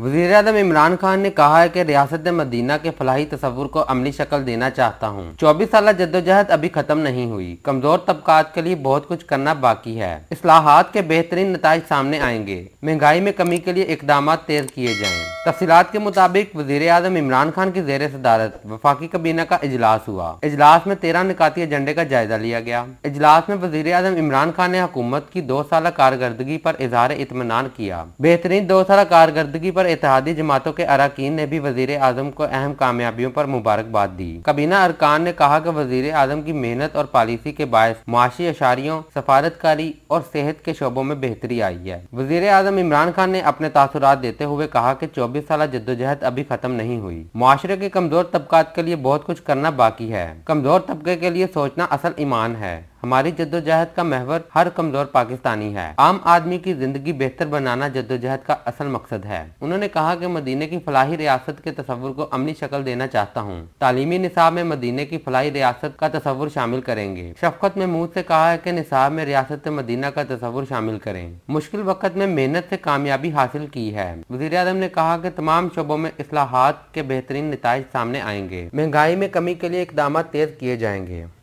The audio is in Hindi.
वजीर अजम इमरान खान ने कहा है कि रियासत मदीना के फलाही तस्वुर को अमली शक्ल देना चाहता हूँ चौबीस साल जद्दोजहद अभी खत्म नहीं हुई कमजोर तबकात के लिए बहुत कुछ करना बाकी है असलाहत के बेहतरीन नतज सामने आएंगे महंगाई में कमी के लिए इकदाम तेज किए जाए तफसीत के मुताबिक वजीर अजम इमरान खान की जेर सदारत वफाकी कबीना का इजलास हुआ इजलास में तेरह निकाती एजेंडे का जायजा लिया गया इजलास में वजीर अजम इमरान खान ने हुकूमत की दो साल कारकर्दगी पर इजहार इतमान किया बेहतरीन दो साल कारकर्दगी पर इतिहादी जमातों के अरकान ने भी वजीर अजम को अहम कामयाबियों पर मुबारकबाद दी कबीना अरकान ने कहा कि वजीर अजम की मेहनत और पॉलिसी के बायस माशी अशारियों सफारतकारी और सेहत के शोबों में बेहतरी आई है वजीर अजम इमरान खान ने अपने तासुरात देते हुए कहा कि चौबीस साल जद्दोजहद अभी खत्म नहीं हुई माशरे के कमजोर तबकात के लिए बहुत कुछ करना बाकी है कमजोर तबके के लिए सोचना असल ईमान है हमारी जद्दोजहद का महवर हर कमजोर पाकिस्तानी है आम आदमी की जिंदगी बेहतर बनाना जद्दोजहद का असल मकसद है उन्होंने कहा कि मदीने की फलाही रियासत के तस्वुर को अमली शक्ल देना चाहता हूँ तालीमी निसाब में मदीने की फलाही रियासत का तस्वुर शामिल करेंगे शफकत महमूद से कहा है कि निसाब में रियासत मदीना का तस्वुर शामिल करें मुश्किल वक्त में मेहनत से कामयाबी हासिल की है वजीर अजम ने कहा कि तमाम शोबों में असलाहत के बेहतरीन नतज सामने आएंगे महंगाई में कमी के लिए इकदाम तेज किए जाएंगे